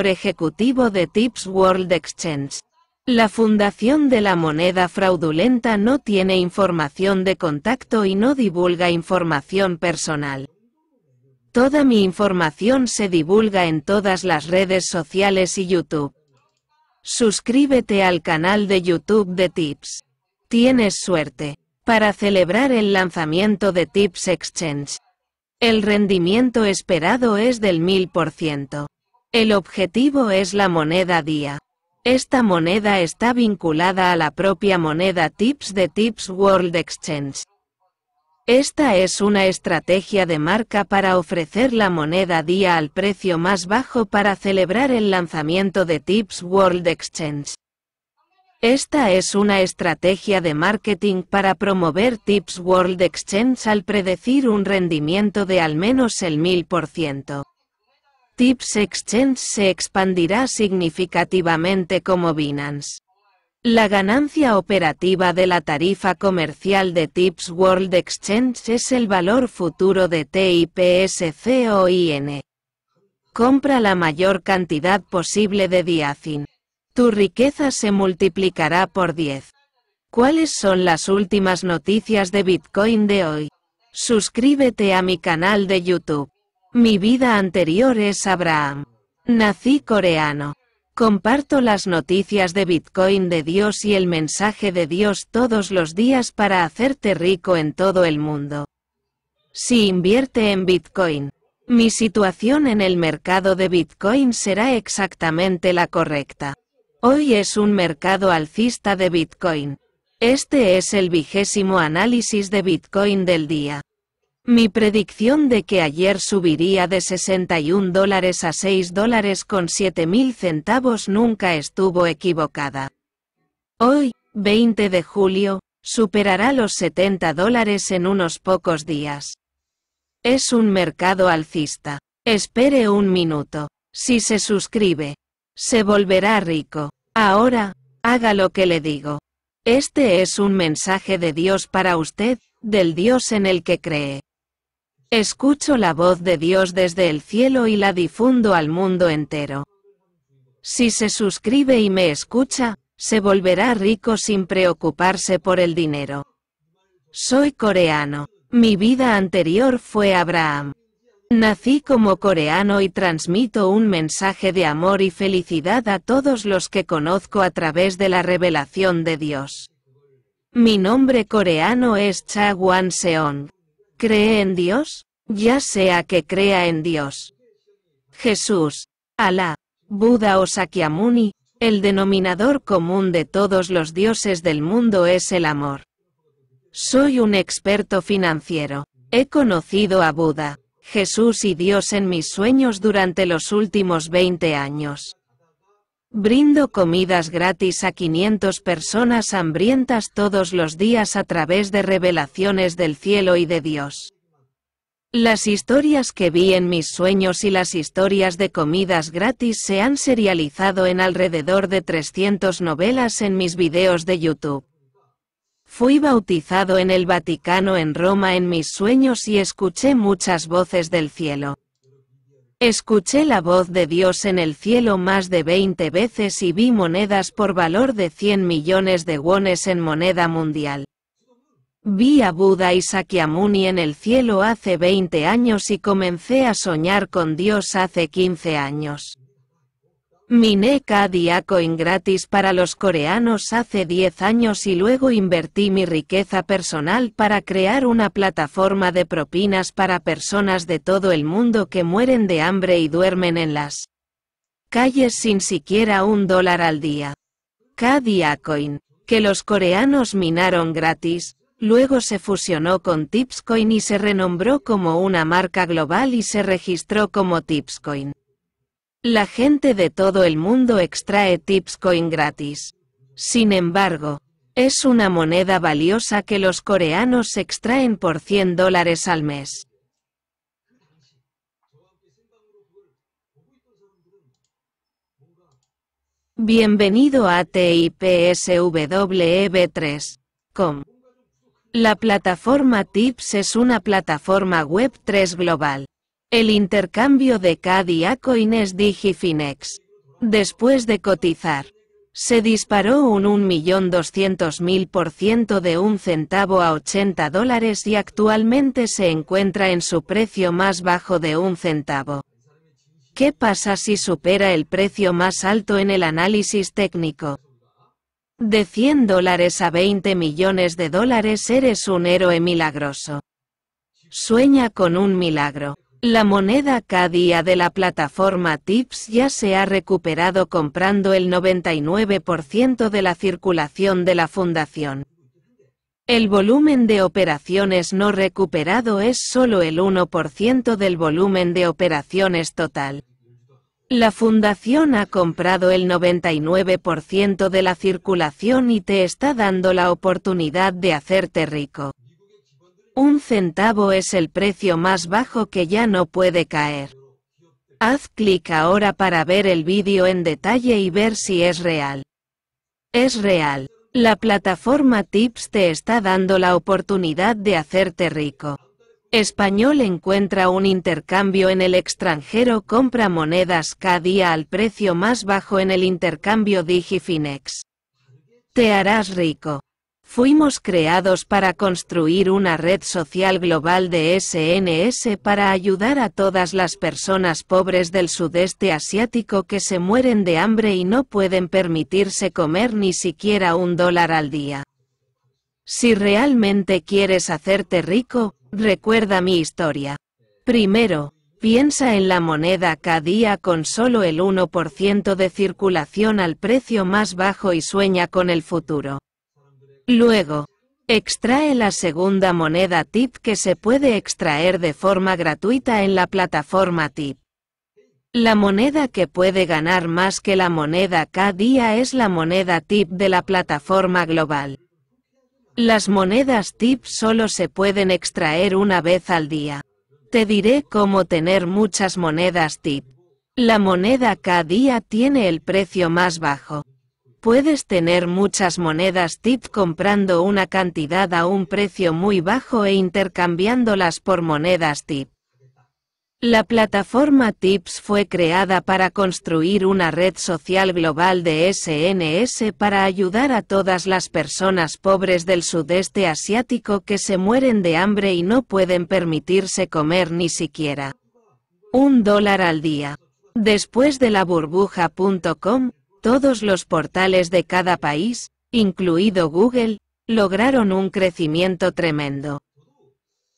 ejecutivo de Tips World Exchange. La fundación de la moneda fraudulenta no tiene información de contacto y no divulga información personal. Toda mi información se divulga en todas las redes sociales y YouTube. Suscríbete al canal de YouTube de Tips. Tienes suerte. Para celebrar el lanzamiento de Tips Exchange, el rendimiento esperado es del 1000%. El objetivo es la moneda día. Esta moneda está vinculada a la propia moneda TIPS de TIPS World Exchange. Esta es una estrategia de marca para ofrecer la moneda día al precio más bajo para celebrar el lanzamiento de TIPS World Exchange. Esta es una estrategia de marketing para promover Tips World Exchange al predecir un rendimiento de al menos el 1000%. Tips Exchange se expandirá significativamente como Binance. La ganancia operativa de la tarifa comercial de TIPS World Exchange es el valor futuro de TIPSCOIN. Compra la mayor cantidad posible de DIAZIN. Tu riqueza se multiplicará por 10. ¿Cuáles son las últimas noticias de Bitcoin de hoy? Suscríbete a mi canal de YouTube. Mi vida anterior es Abraham. Nací coreano. Comparto las noticias de Bitcoin de Dios y el mensaje de Dios todos los días para hacerte rico en todo el mundo. Si invierte en Bitcoin, mi situación en el mercado de Bitcoin será exactamente la correcta. Hoy es un mercado alcista de Bitcoin. Este es el vigésimo análisis de Bitcoin del día. Mi predicción de que ayer subiría de 61 dólares a 6 dólares con 7 mil centavos nunca estuvo equivocada. Hoy, 20 de julio, superará los 70 dólares en unos pocos días. Es un mercado alcista. Espere un minuto. Si se suscribe, se volverá rico. Ahora, haga lo que le digo. Este es un mensaje de Dios para usted, del Dios en el que cree. Escucho la voz de Dios desde el cielo y la difundo al mundo entero. Si se suscribe y me escucha, se volverá rico sin preocuparse por el dinero. Soy coreano. Mi vida anterior fue Abraham. Nací como coreano y transmito un mensaje de amor y felicidad a todos los que conozco a través de la revelación de Dios. Mi nombre coreano es Cha Wan Seong cree en Dios, ya sea que crea en Dios. Jesús, Alá, Buda o Sakyamuni, el denominador común de todos los dioses del mundo es el amor. Soy un experto financiero. He conocido a Buda, Jesús y Dios en mis sueños durante los últimos 20 años. Brindo comidas gratis a 500 personas hambrientas todos los días a través de revelaciones del cielo y de Dios. Las historias que vi en mis sueños y las historias de comidas gratis se han serializado en alrededor de 300 novelas en mis videos de YouTube. Fui bautizado en el Vaticano en Roma en mis sueños y escuché muchas voces del cielo. Escuché la voz de Dios en el cielo más de 20 veces y vi monedas por valor de 100 millones de wones en moneda mundial. Vi a Buda y Sakyamuni en el cielo hace 20 años y comencé a soñar con Dios hace 15 años. Miné Coin gratis para los coreanos hace 10 años y luego invertí mi riqueza personal para crear una plataforma de propinas para personas de todo el mundo que mueren de hambre y duermen en las calles sin siquiera un dólar al día. K que los coreanos minaron gratis, luego se fusionó con Tipscoin y se renombró como una marca global y se registró como Tipscoin. La gente de todo el mundo extrae Tipscoin gratis. Sin embargo, es una moneda valiosa que los coreanos extraen por 100 dólares al mes. Bienvenido a TIPSWEB3.com. La plataforma TIPS es una plataforma web 3 global. El intercambio de CAD a es Digifinex. Después de cotizar. Se disparó un 1.200.000% de un centavo a 80 dólares y actualmente se encuentra en su precio más bajo de un centavo. ¿Qué pasa si supera el precio más alto en el análisis técnico? De 100 dólares a 20 millones de dólares eres un héroe milagroso. Sueña con un milagro. La moneda CADIA de la plataforma TIPS ya se ha recuperado comprando el 99% de la circulación de la fundación. El volumen de operaciones no recuperado es solo el 1% del volumen de operaciones total. La fundación ha comprado el 99% de la circulación y te está dando la oportunidad de hacerte rico. Un centavo es el precio más bajo que ya no puede caer. Haz clic ahora para ver el vídeo en detalle y ver si es real. Es real. La plataforma Tips te está dando la oportunidad de hacerte rico. Español encuentra un intercambio en el extranjero compra monedas cada día al precio más bajo en el intercambio Digifinex. Te harás rico. Fuimos creados para construir una red social global de SNS para ayudar a todas las personas pobres del sudeste asiático que se mueren de hambre y no pueden permitirse comer ni siquiera un dólar al día. Si realmente quieres hacerte rico, recuerda mi historia. Primero, piensa en la moneda cada día con solo el 1% de circulación al precio más bajo y sueña con el futuro. Luego, extrae la segunda moneda tip que se puede extraer de forma gratuita en la plataforma tip. La moneda que puede ganar más que la moneda cada día es la moneda tip de la plataforma global. Las monedas tip solo se pueden extraer una vez al día. Te diré cómo tener muchas monedas tip. La moneda cada día tiene el precio más bajo. Puedes tener muchas monedas tip comprando una cantidad a un precio muy bajo e intercambiándolas por monedas tip. La plataforma Tips fue creada para construir una red social global de SNS para ayudar a todas las personas pobres del sudeste asiático que se mueren de hambre y no pueden permitirse comer ni siquiera un dólar al día. Después de la burbuja.com, todos los portales de cada país, incluido Google, lograron un crecimiento tremendo.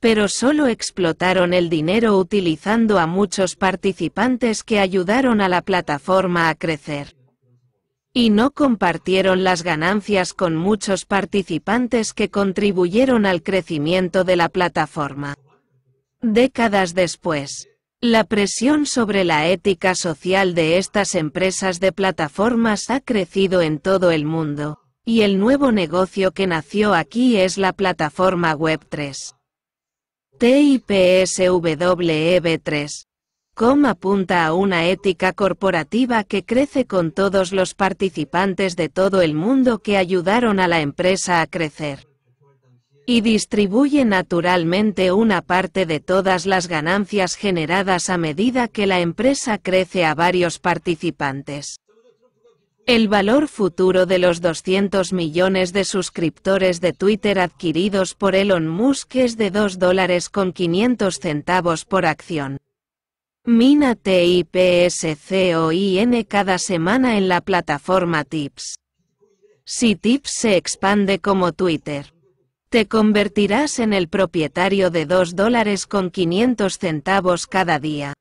Pero solo explotaron el dinero utilizando a muchos participantes que ayudaron a la plataforma a crecer. Y no compartieron las ganancias con muchos participantes que contribuyeron al crecimiento de la plataforma. Décadas después, la presión sobre la ética social de estas empresas de plataformas ha crecido en todo el mundo, y el nuevo negocio que nació aquí es la plataforma Web3. TIPSWEB3. Com apunta a una ética corporativa que crece con todos los participantes de todo el mundo que ayudaron a la empresa a crecer y distribuye naturalmente una parte de todas las ganancias generadas a medida que la empresa crece a varios participantes. El valor futuro de los 200 millones de suscriptores de Twitter adquiridos por Elon Musk es de 2 dólares con 500 centavos por acción. Mina TIPSCOIN cada semana en la plataforma Tips. Si Tips se expande como Twitter, te convertirás en el propietario de 2 dólares con 500 centavos cada día.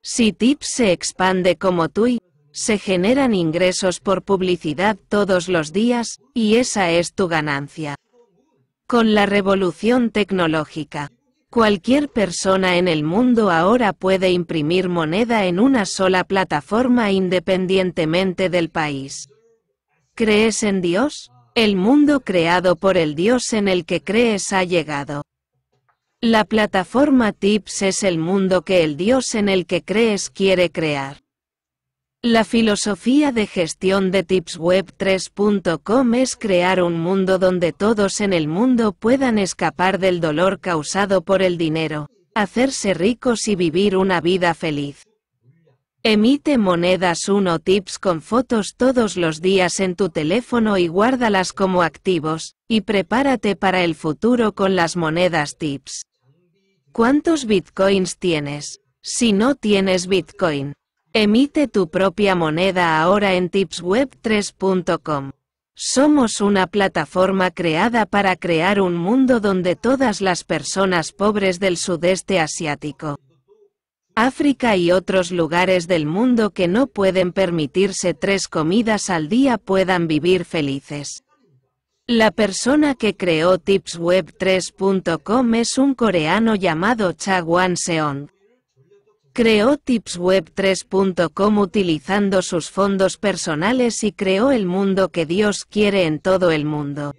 Si Tips se expande como TUI, se generan ingresos por publicidad todos los días, y esa es tu ganancia. Con la revolución tecnológica, cualquier persona en el mundo ahora puede imprimir moneda en una sola plataforma independientemente del país. ¿Crees en Dios? El mundo creado por el Dios en el que crees ha llegado. La plataforma Tips es el mundo que el Dios en el que crees quiere crear. La filosofía de gestión de tipsweb3.com es crear un mundo donde todos en el mundo puedan escapar del dolor causado por el dinero, hacerse ricos y vivir una vida feliz. Emite monedas 1 tips con fotos todos los días en tu teléfono y guárdalas como activos, y prepárate para el futuro con las monedas tips. ¿Cuántos bitcoins tienes? Si no tienes bitcoin, emite tu propia moneda ahora en tipsweb3.com. Somos una plataforma creada para crear un mundo donde todas las personas pobres del sudeste asiático África y otros lugares del mundo que no pueden permitirse tres comidas al día puedan vivir felices. La persona que creó tipsweb3.com es un coreano llamado Cha Wan Seong. Creó tipsweb3.com utilizando sus fondos personales y creó el mundo que Dios quiere en todo el mundo.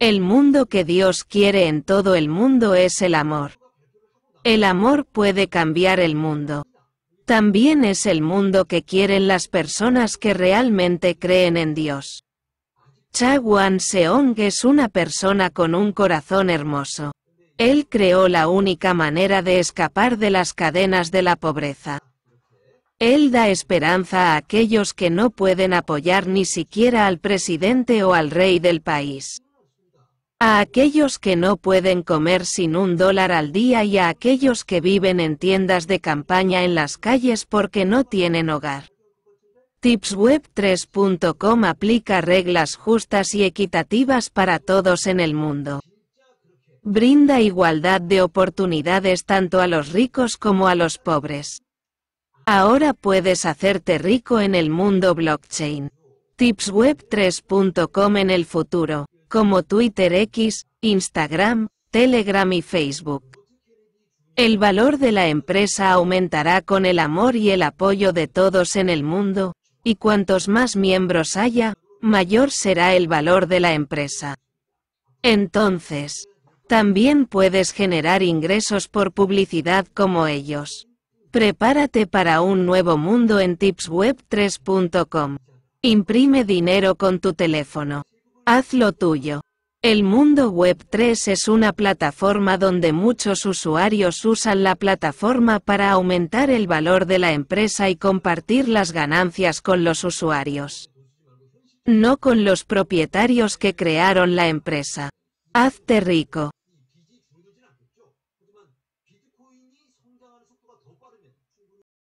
El mundo que Dios quiere en todo el mundo es el amor. El amor puede cambiar el mundo. También es el mundo que quieren las personas que realmente creen en Dios. Cha Wan Seong es una persona con un corazón hermoso. Él creó la única manera de escapar de las cadenas de la pobreza. Él da esperanza a aquellos que no pueden apoyar ni siquiera al presidente o al rey del país a aquellos que no pueden comer sin un dólar al día y a aquellos que viven en tiendas de campaña en las calles porque no tienen hogar. Tipsweb3.com aplica reglas justas y equitativas para todos en el mundo. Brinda igualdad de oportunidades tanto a los ricos como a los pobres. Ahora puedes hacerte rico en el mundo blockchain. Tipsweb3.com en el futuro como Twitter X, Instagram, Telegram y Facebook. El valor de la empresa aumentará con el amor y el apoyo de todos en el mundo, y cuantos más miembros haya, mayor será el valor de la empresa. Entonces, también puedes generar ingresos por publicidad como ellos. Prepárate para un nuevo mundo en tipsweb3.com. Imprime dinero con tu teléfono. Haz lo tuyo. El mundo web 3 es una plataforma donde muchos usuarios usan la plataforma para aumentar el valor de la empresa y compartir las ganancias con los usuarios. No con los propietarios que crearon la empresa. Hazte rico.